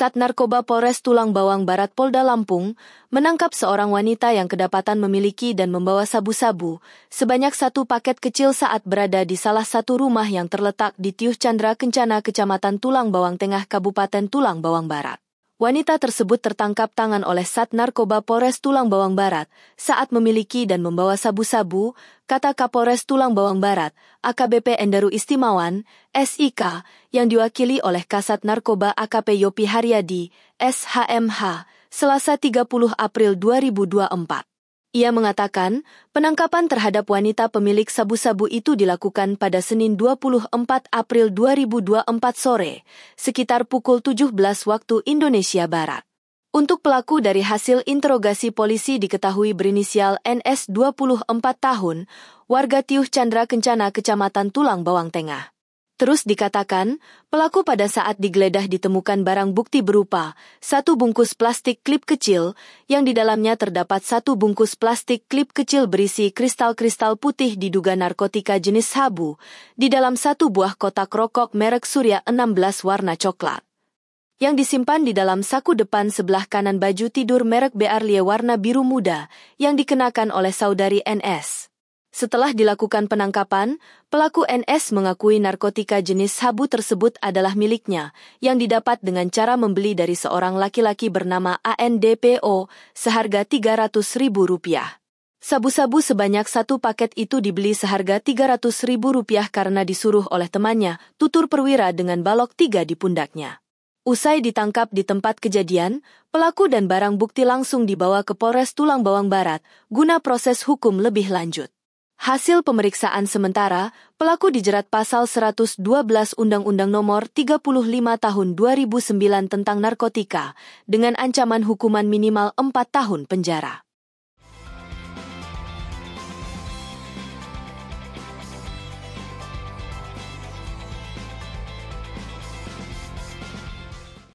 Sat Narkoba Polres Tulang Bawang Barat Polda Lampung menangkap seorang wanita yang kedapatan memiliki dan membawa sabu-sabu sebanyak satu paket kecil saat berada di salah satu rumah yang terletak di Tiuh Chandra Kencana, Kecamatan Tulang Bawang Tengah, Kabupaten Tulang Bawang Barat wanita tersebut tertangkap tangan oleh Sat Narkoba Polres Tulang Bawang Barat saat memiliki dan membawa sabu-sabu, kata Kapolres Tulang Bawang Barat, AKBP Endaru Istimawan, SIK, yang diwakili oleh Kasat Narkoba AKP Yopi Haryadi, SHMH, Selasa 30 April 2024. Ia mengatakan, penangkapan terhadap wanita pemilik sabu-sabu itu dilakukan pada Senin 24 April 2024 sore, sekitar pukul 17 waktu Indonesia Barat. Untuk pelaku dari hasil interogasi polisi diketahui berinisial NS 24 tahun, warga Tiuh Chandra Kencana, Kecamatan Tulang Bawang Tengah. Terus dikatakan, pelaku pada saat digeledah ditemukan barang bukti berupa satu bungkus plastik klip kecil yang di dalamnya terdapat satu bungkus plastik klip kecil berisi kristal-kristal putih diduga narkotika jenis sabu di dalam satu buah kotak rokok merek Surya 16 warna coklat yang disimpan di dalam saku depan sebelah kanan baju tidur merek BR Lie warna biru muda yang dikenakan oleh saudari NS. Setelah dilakukan penangkapan, pelaku NS mengakui narkotika jenis sabu tersebut adalah miliknya, yang didapat dengan cara membeli dari seorang laki-laki bernama ANDPO seharga Rp300.000. Sabu-sabu sebanyak satu paket itu dibeli seharga Rp300.000 karena disuruh oleh temannya, tutur perwira dengan balok tiga di pundaknya. Usai ditangkap di tempat kejadian, pelaku dan barang bukti langsung dibawa ke Polres Tulang Bawang Barat guna proses hukum lebih lanjut. Hasil pemeriksaan sementara, pelaku dijerat pasal 112 Undang-Undang Nomor 35 Tahun 2009 tentang Narkotika dengan ancaman hukuman minimal 4 tahun penjara.